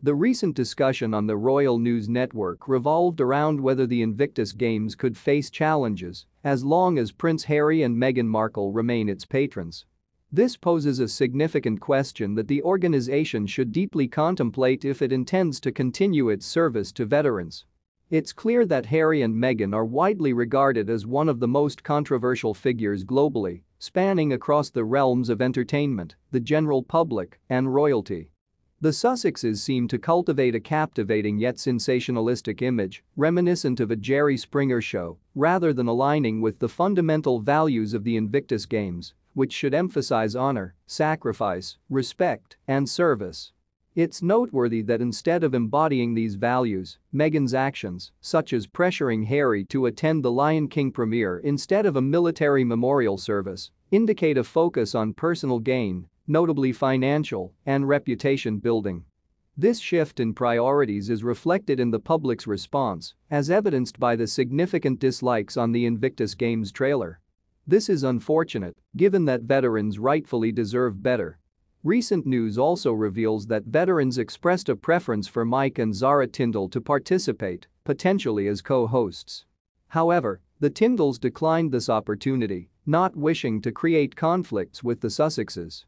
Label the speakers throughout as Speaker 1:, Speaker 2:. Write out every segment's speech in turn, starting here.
Speaker 1: The recent discussion on the Royal News Network revolved around whether the Invictus Games could face challenges as long as Prince Harry and Meghan Markle remain its patrons. This poses a significant question that the organization should deeply contemplate if it intends to continue its service to veterans. It's clear that Harry and Meghan are widely regarded as one of the most controversial figures globally, spanning across the realms of entertainment, the general public, and royalty. The Sussexes seem to cultivate a captivating yet sensationalistic image, reminiscent of a Jerry Springer show, rather than aligning with the fundamental values of the Invictus Games, which should emphasize honor, sacrifice, respect, and service. It's noteworthy that instead of embodying these values, Meghan's actions, such as pressuring Harry to attend the Lion King premiere instead of a military memorial service, indicate a focus on personal gain notably financial and reputation building. This shift in priorities is reflected in the public's response, as evidenced by the significant dislikes on the Invictus Games trailer. This is unfortunate, given that veterans rightfully deserve better. Recent news also reveals that veterans expressed a preference for Mike and Zara Tyndall to participate, potentially as co-hosts. However, the Tyndalls declined this opportunity, not wishing to create conflicts with the Sussexes.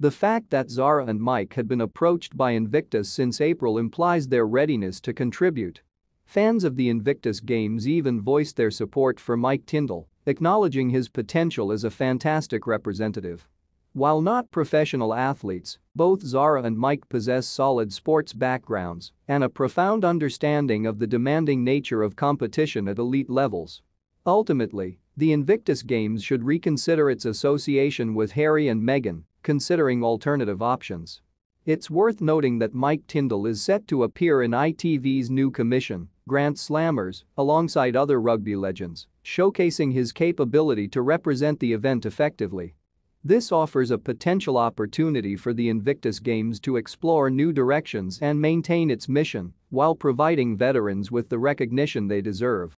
Speaker 1: The fact that Zara and Mike had been approached by Invictus since April implies their readiness to contribute. Fans of the Invictus Games even voiced their support for Mike Tyndall, acknowledging his potential as a fantastic representative. While not professional athletes, both Zara and Mike possess solid sports backgrounds and a profound understanding of the demanding nature of competition at elite levels. Ultimately, the Invictus Games should reconsider its association with Harry and Meghan considering alternative options. It's worth noting that Mike Tyndall is set to appear in ITV's new commission, Grant Slammers, alongside other rugby legends, showcasing his capability to represent the event effectively. This offers a potential opportunity for the Invictus Games to explore new directions and maintain its mission while providing veterans with the recognition they deserve.